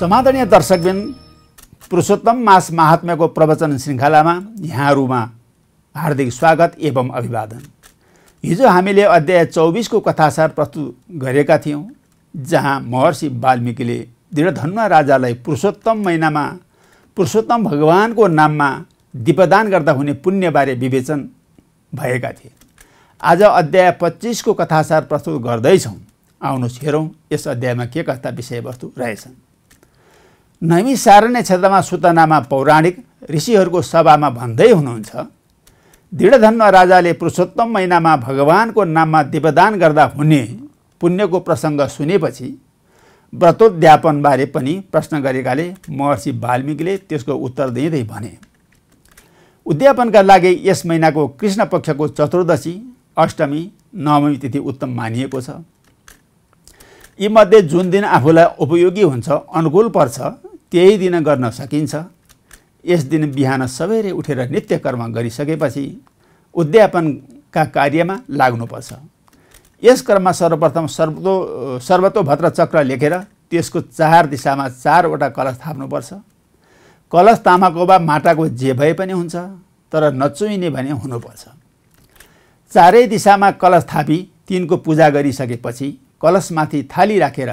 समादरणीय दर्शकबिन पुरुषोत्तम मास महात्म्यको प्रवचन श्रृङ्खलामा यहाँहरूमा हार्दिक स्वागत एवं अभिवादन हिजो हामीले अध्याय चौबिसको कथासार प्रस्तुत गरेका थियौँ जहाँ महर्षि वाल्मिकीले दृढधन्व राजालाई पुरुषोत्तम महिनामा पुरुषोत्तम भगवानको नाममा दीपदान गर्दा हुने पुण्यबारे विवेचन भएका थिए आज अध्याय पच्चिसको कथासार प्रस्तुत गर्दैछौँ आउनुहोस् हेरौँ यस अध्यायमा के कस्ता विषयवस्तु रहेछन् नैमिसारण्य क्षेत्रमा सुतनामा पौराणिक ऋषिहरूको सभामा भन्दै हुनुहुन्छ दृढधन्व राजाले पुरुषोत्तम महिनामा भगवानको नाममा देवदान गर्दा हुने पुण्यको प्रसङ्ग सुनेपछि व्रतोद्यापनबारे पनि प्रश्न गरेकाले महर्षि वाल्मिकीले त्यसको उत्तर दिँदै भने उद्यापनका लागि यस महिनाको कृष्ण पक्षको चतुर्दशी अष्टमी नवमी तिथि उत्तम मानिएको छ यीमध्ये जुन दिन आफूलाई उपयोगी हुन्छ अनुकूल पर्छ त्यही दिन गर्न सकिन्छ यस दिन बिहान सबैले उठेर नित्य कर्म गरिसकेपछि उद्यापनका कार्यमा लाग्नुपर्छ यस क्रममा सर्वप्रथम सर्वतो सर्वतोभद्र चक्र लेखेर त्यसको चार दिशामा चारवटा कलश थाप्नुपर्छ कलश तामाको वा माटाको जे भए पनि हुन्छ तर नचुइने भने हुनुपर्छ चारै दिशामा कलश थापी तिनको पूजा गरिसकेपछि कलशमाथि थाली राखेर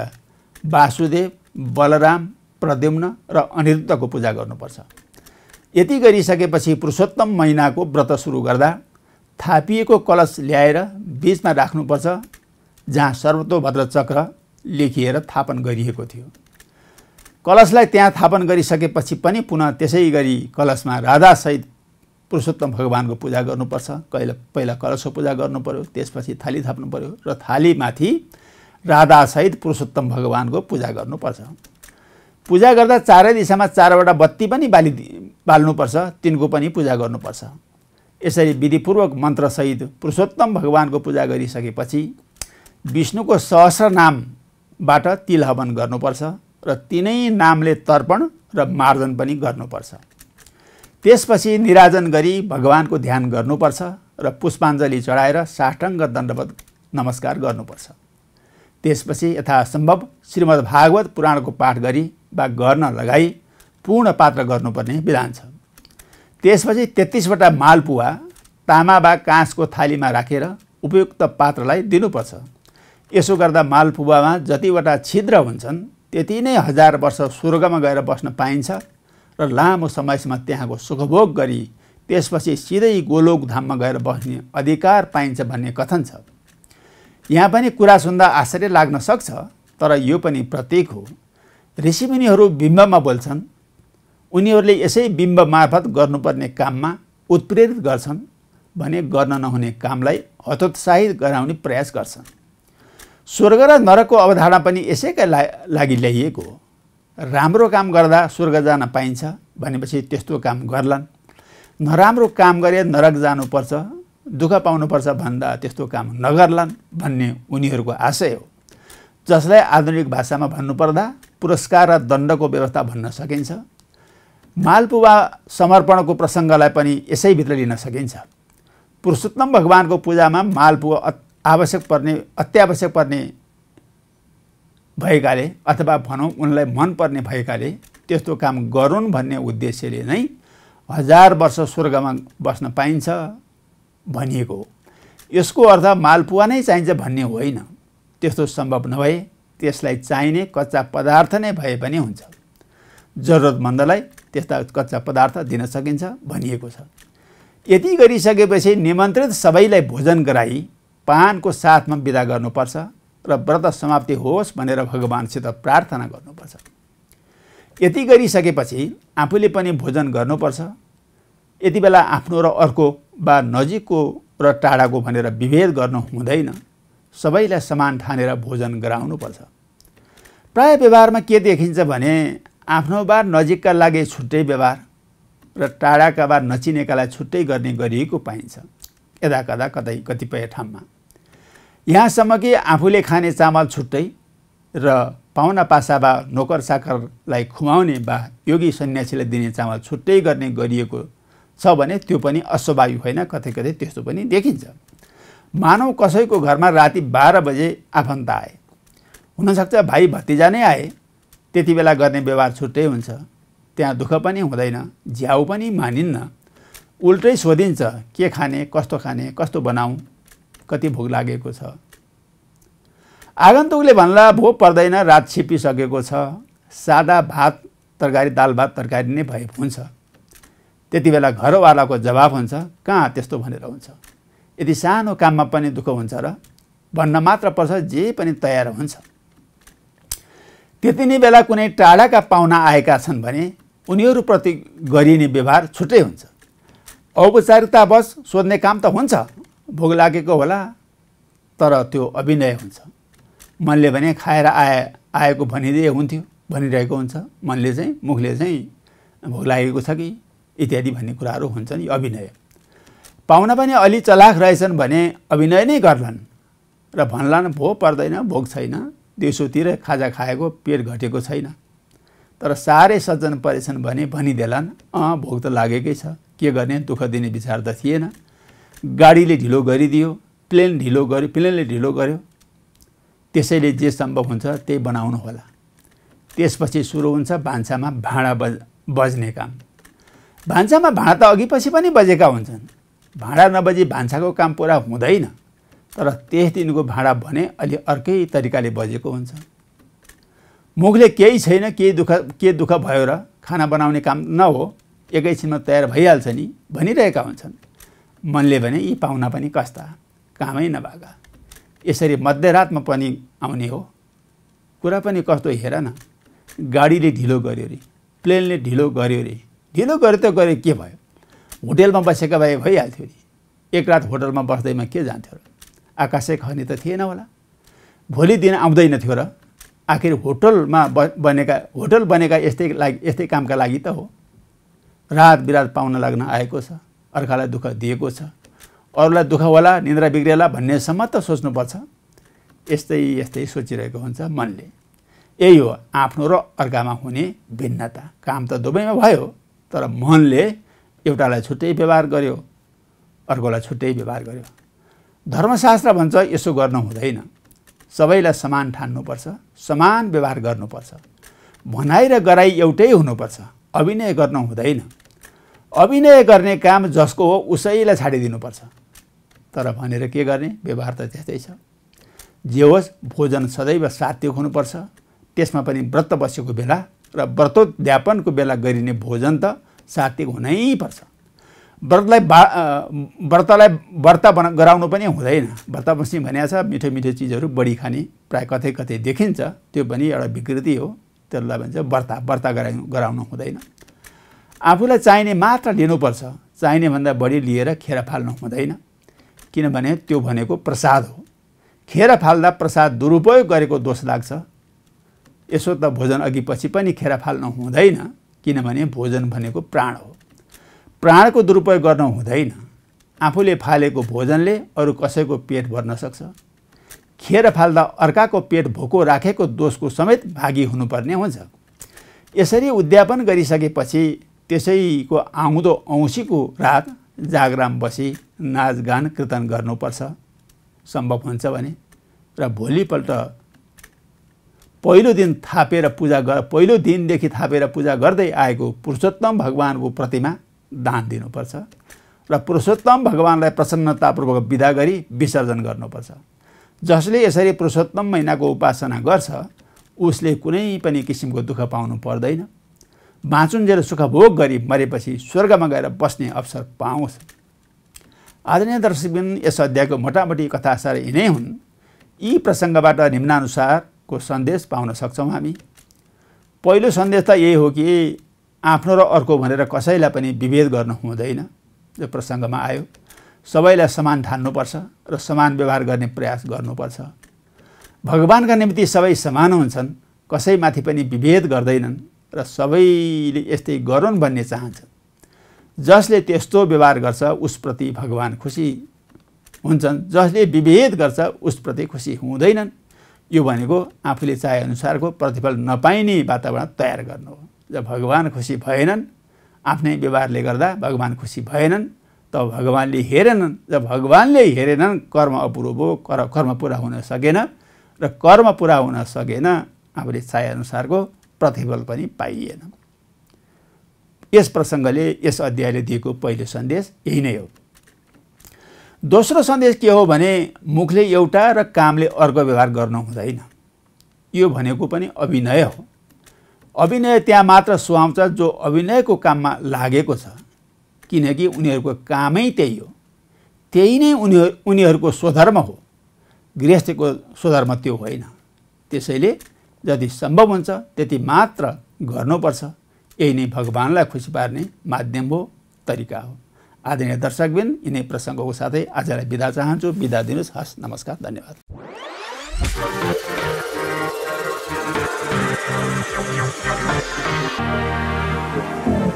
वासुदेव बलराम प्रद्युम्न र अनिरुद्धको पूजा गर्नुपर्छ यति गरिसकेपछि पुरुषोत्तम महिनाको व्रत सुरु गर्दा थापिएको कलश ल्याएर बिचमा राख्नुपर्छ जहाँ सर्वतोभद्र चक्र लेखिएर थापन गरिएको थियो कलशलाई त्यहाँ थापन गरिसकेपछि पनि पुनः त्यसै गरी कलशमा राधासहित पुरुषोत्तम भगवान्को पूजा गर्नुपर्छ कहिले पहिला कलशको पूजा गर्नु पऱ्यो त्यसपछि थाली थाप्नु पऱ्यो र थालीमाथि राधासहित पुरुषोत्तम भगवान्को पूजा गर्नुपर्छ पूजा गर्दा चारै दिशामा चारवटा बत्ती पनि बालि बाल्नुपर्छ तिनको पनि पूजा गर्नुपर्छ यसरी विधिपूर्वक मन्त्रसहित पुरुषोत्तम भगवानको पूजा गरिसकेपछि विष्णुको सहस्र नामबाट तिल हवन गर्नुपर्छ र तिनै नामले तर्पण र मार्जन पनि गर्नुपर्छ त्यसपछि निराजन गरी भगवानको ध्यान गर्नुपर्छ र पुष्पाञ्जली चढाएर साष्टाङ्ग दण्डवत नमस्कार गर्नुपर्छ त्यसपछि यथासम्भव भागवत पुराणको पाठ गरी वा गर्न लगाई पूर्ण पात्र गर्नुपर्ने विधान छ त्यसपछि तेत्तिसवटा मालपुवा तामा वा काँसको थालीमा राखेर उपयुक्त पात्रलाई दिनुपर्छ यसो गर्दा मालपुवामा जतिवटा छिद्र हुन्छन् त्यति नै हजार वर्ष स्वर्गमा गएर बस्न पाइन्छ र लामो समयसम्म त्यहाँको सुखभोग गरी त्यसपछि सिधै गोलोक धाममा गएर बस्ने अधिकार पाइन्छ भन्ने कथन छ यहाँ पनि कुरा सुन्दा आश्चर्य लाग्न सक्छ तर यो पनि प्रतीक हो ऋषिमुनिहरू बिम्बमा बोल्छन् उनीहरूले यसै बिम्ब मार्फत गर्नुपर्ने काममा उत्प्रेरित गर्छन् भने गर्न नहुने कामलाई हतोत्साहित गराउने प्रयास गर्छन् स्वर्ग र नरकको अवधारणा पनि यसैका ला लागि ल्याइएको हो राम्रो काम गर्दा स्वर्ग जान पाइन्छ भनेपछि त्यस्तो काम गर्लान् नराम्रो काम गरे नरक जानुपर्छ दुःख पाउनुपर्छ भन्दा त्यस्तो काम नगर्लान् भन्ने उनीहरूको आशय हो जसलाई आधुनिक भाषामा भन्नुपर्दा पुरस्कार र दण्डको व्यवस्था भन्न सकिन्छ मालपुवा समर्पणको प्रसङ्गलाई पनि यसैभित्र लिन सकिन्छ पुरुषोत्तम भगवानको पूजामा मालपुवा आवश्यक पर्ने अत्यावश्यक पर्ने भएकाले अथवा भनौँ उनलाई मनपर्ने भएकाले त्यस्तो काम गरून् भन्ने उद्देश्यले नै हजार वर्ष स्वर्गमा बस्न पाइन्छ भनिएको हो यसको अर्थ मालपुवा नै चाहिन्छ भन्ने होइन त्यस्तो सम्भव नभए त्यसलाई चाहिने कच्चा पदार्थ नै भए पनि हुन्छ जरुरतमन्दलाई त्यस्ता कच्चा पदार्थ दिन सकिन्छ भनिएको छ यति गरिसकेपछि निमन्त्रित सबैलाई भोजन गराई पानको साथमा विदा गर्नुपर्छ र व्रत समाप्ति होस् भनेर भगवान्सित प्रार्थना गर्नुपर्छ यति गरिसकेपछि आफूले पनि भोजन गर्नुपर्छ यति बेला आफ्नो र अर्को वा नजिकको र टाढाको भनेर विभेद गर्नु हुँदैन सबैलाई समान ठानेर भोजन गराउनुपर्छ प्राय व्यवहारमा के देखिन्छ भने आफ्नो बार नजिकका लागि छुट्टै व्यवहार र टाढाका बार नचिनेकालाई छुट्टै गर्ने गरिएको पाइन्छ यदा कदा कतै कतिपय ठाउँमा यहाँसम्म कि आफूले खाने चामल छुट्टै र पाहुना पासा वा नोकर साकरलाई खुवाउने वा योगी सन्यासीलाई दिने चामल छुट्टै गर्ने गरिएको छ भने त्यो पनि अस्वाभाविक होइन कतै कतै त्यस्तो पनि देखिन्छ मानव कसैको घरमा राति बाह्र बजे आफन्त आए हुनसक्छ भाइ भतिजा नै आए त्यति बेला गर्ने व्यवहार छुट्टै हुन्छ त्यहाँ दुःख पनि हुँदैन झ्याउ पनि मानिन्न उल्टै सोधिन्छ के खाने कस्तो खाने कस्तो बनाऊ कति भोक लागेको छ आगन्तुकले भन्ला भो पर्दैन रात छिपिसकेको छ सादा भात तरकारी दाल भात तरकारी नै भए हुन्छ त्यति बेला घरवालाको जवाब हुन्छ कहाँ त्यस्तो भनेर हुन्छ यदि सानो काममा पनि दुःख हुन्छ र भन्न मात्र पर्छ जे पनि तयार हुन्छ त्यति नै बेला कुनै टाढाका पाहुना आएका छन् भने उनीहरूप्रति गरिने व्यवहार छुट्टै हुन्छ औपचारिकतावश सोध्ने काम त हुन्छ भोग लागेको होला तर त्यो अभिनय हुन्छ मनले भने खाएर आए आएको भनिदिए हुन्थ्यो भनिरहेको हुन्छ मनले चाहिँ मुखले चाहिँ भोग लागेको छ कि इत्यादि भन्ने कुराहरू हुन्छन् यो अभिनय पाहुना पनि अलि चलाख रहेछन् भने अभिनय नै गर्लान् र भन्लान् भो पर्दैन भोग छैन दिउँसोतिर खाजा खाएको पेट घटेको छैन तर साह्रै सज्जन परेछन् भने भनिदेलान् अँ भोग त लागेकै छ के गर्ने दुःख दिने विचार त थिएन गाडीले ढिलो गरिदियो प्लेन ढिलो गर्यो प्लेनले ढिलो गर्यो त्यसैले जे सम्भव हुन्छ त्यही बनाउनु होला त्यसपछि सुरु हुन्छ भान्सामा भाँडा बज बज्ने काम भान्सामा भाँडा त अघि पछि पनि बजेका हुन्छन् भाँडा नबजी भान्साको काम पुरा हुँदैन तर त्यस दिनको भाँडा भने अलि अर्कै तरिकाले बजेको हुन्छ मुखले केही छैन केही दुःख के दुःख भयो र खाना बनाउने काम नहो एकैछिनमा तयार भइहाल्छ नि भनिरहेका हुन्छन् मनले भने यी पाहुना पनि कस्ता कामै नभएका यसरी मध्यरातमा पनि आउने हो कुरा पनि कस्तो हेर न गाडीले ढिलो गर्यो अरे प्लेनले ढिलो गऱ्यो अरे ढिलो गर्यो त गऱ्यो के भयो होटेलमा बसेका भए भइहाल्थ्यो नि एक रात होटलमा बस्दैमा के जान्थ्यो र आकाशै खने त थिएन होला भोलि दिन आउँदैन थियो र आखिर होटलमा ब बनेका होटल बनेका यस्तै लागि यस्तै कामका लागि त हो रात बिरात पाउन लाग्न आएको छ अर्कालाई दुःख दिएको छ अरूलाई दुःख होला निन्द्रा बिग्रेला भन्नेसम्म त सोच्नुपर्छ यस्तै यस्तै सोचिरहेको हुन्छ मनले यही हो आफ्नो र अर्कामा हुने भिन्नता काम त दुवैमा भयो तर मनले एउटालाई छुट्टै व्यवहार गर्यो अर्कोलाई छुट्टै व्यवहार गर्यो धर्मशास्त्र भन्छ यसो गर्नु हुँदैन सबैलाई समान ठान्नुपर्छ समान व्यवहार गर्नुपर्छ भनाइ र गराइ एउटै हुनुपर्छ अभिनय गर्नु हुँदैन अभिनय गर्ने काम जसको हो उसैलाई छाडिदिनुपर्छ तर भनेर के गर्ने व्यवहार त त्यस्तै छ जे होस् भोजन सदैव सात्विक हुनुपर्छ त्यसमा पनि व्रत बसेको बेला र व्रतोद्यापनको बेला गरिने भोजन त सात्विक हुनैपर्छ व्रतलाई बा व्रतलाई व्रत बना गराउनु पनि हुँदैन व्रत बस्ने भनिएको छ मिठो मिठो चिजहरू बढी खाने प्रायः कतै कतै देखिन्छ त्यो पनि एउटा विकृति हो त्यसलाई भन्छ व्रत व्रत गराउनु गराउनु हुँदैन आफूलाई चाहिने मात्र लिनुपर्छ चाहिने भन्दा बढी लिएर खेर फाल्नु हुँदैन किनभने त्यो भनेको प्रसाद हो खेर फाल्दा प्रसाद दुरुपयोग गरेको दोष लाग्छ यसो त भोजन अघि पछि पनि खेर फाल्नु हुँदैन किनभने भोजन भनेको प्राण हो प्राणको दुरुपयोग गर्न हुँदैन आफूले फालेको भोजनले अरू कसैको पेट भर्न सक्छ खेर फाल्दा अर्काको पेट भोको राखेको दोषको समेत भागी हुनुपर्ने हुन्छ यसरी उद्यापन गरिसकेपछि त्यसैको आउँदो औँसीको रात जागराम बसी नाचगान कीर्तन गर्नुपर्छ सम्भव हुन्छ भने र भोलिपल्ट पहिलो दिन थापेर पूजा गर पहिलो दिनदेखि थापेर पूजा गर्दै आएको पुरुषोत्तम भगवान्को प्रतिमा दान दिनुपर्छ र पुरुषोत्तम भगवान्लाई प्रसन्नतापूर्वक विदा गरी विसर्जन गर्नुपर्छ जसले यसरी पुरुषोत्तम महिनाको उपासना गर्छ उसले कुनै पनि किसिमको दुःख पाउनु पर्दैन बाँचुन्जेल सुखभोग गरी मरेपछि स्वर्गमा गएर बस्ने अवसर पाउँछ आदरणीय दर्शकबिन यस अध्यायको मोटामोटी कथासार यिनै हुन् यी प्रसङ्गबाट निम्नानुसार को सन्देश पाउन सक्छौँ हामी पहिलो सन्देश त यही हो कि आफ्नो र अर्को भनेर कसैलाई पनि विभेद गर्नु हुँदैन यो प्रसङ्गमा आयो सबैलाई समान ठान्नुपर्छ र समान व्यवहार गर्ने प्रयास गर्नुपर्छ भगवान्का निम्ति सबै समान हुन्छन् कसैमाथि पनि विभेद गर्दैनन् र सबैले यस्तै गरून् भन्ने चाहन्छ जसले त्यस्तो व्यवहार गर्छ उसप्रति भगवान् खुसी हुन्छन् जसले विभेद गर्छ उसप्रति खुसी हुँदैनन् यो भनेको आफूले चाहेअनुसारको प्रतिफल नपाइने वातावरण तयार गर्नु हो जब भगवान् खुसी भएनन् आफ्नै व्यवहारले गर्दा भगवान् खुसी भएनन् त भगवान्ले हेरेनन् जब भगवान्ले हेरेनन् कर्म अपुरो भयो कर कर्म पुरा हुन सकेन र कर्म पुरा हुन सकेन आफूले चाहेअनुसारको प्रतिफल पनि पाइएन यस प्रसङ्गले यस अध्यायले दिएको पहिलो सन्देश यही नै हो दोस्रो सन्देश के हो भने मुखले एउटा र कामले अर्को व्यवहार गर्नु हुँदैन यो भनेको पनि अभिनय हो अभिनय त्यहाँ मात्र सुहाउँछ जो अभिनयको काममा लागेको छ किनकि उनीहरूको कामै त्यही हो त्यही नै उनीहरू उनीहरूको स्वधर्म हो गृहस्थीको स्वधर्म त्यो होइन त्यसैले जति सम्भव हुन्छ त्यति मात्र गर्नुपर्छ यही नै भगवान्लाई खुसी पार्ने माध्यम हो तरिका हो आदरणीय दर्शकबिन यिनै प्रसङ्गको साथै आजलाई बिदा चाहन्छु बिदा दिनुहोस् हस् नमस्कार धन्यवाद